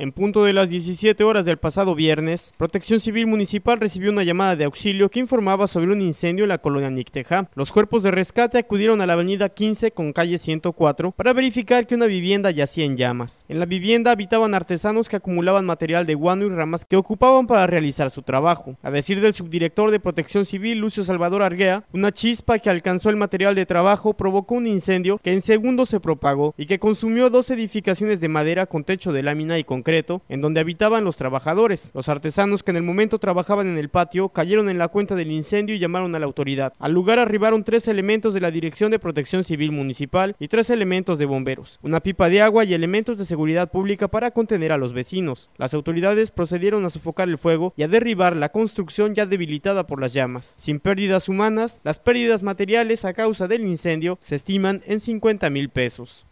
En punto de las 17 horas del pasado viernes, Protección Civil Municipal recibió una llamada de auxilio que informaba sobre un incendio en la colonia Nicteja. Los cuerpos de rescate acudieron a la avenida 15 con calle 104 para verificar que una vivienda yacía en llamas. En la vivienda habitaban artesanos que acumulaban material de guano y ramas que ocupaban para realizar su trabajo. A decir del subdirector de Protección Civil, Lucio Salvador Arguea, una chispa que alcanzó el material de trabajo provocó un incendio que en segundos se propagó y que consumió dos edificaciones de madera con techo de lámina y con en donde habitaban los trabajadores. Los artesanos que en el momento trabajaban en el patio cayeron en la cuenta del incendio y llamaron a la autoridad. Al lugar arribaron tres elementos de la Dirección de Protección Civil Municipal y tres elementos de bomberos, una pipa de agua y elementos de seguridad pública para contener a los vecinos. Las autoridades procedieron a sofocar el fuego y a derribar la construcción ya debilitada por las llamas. Sin pérdidas humanas, las pérdidas materiales a causa del incendio se estiman en 50 mil pesos.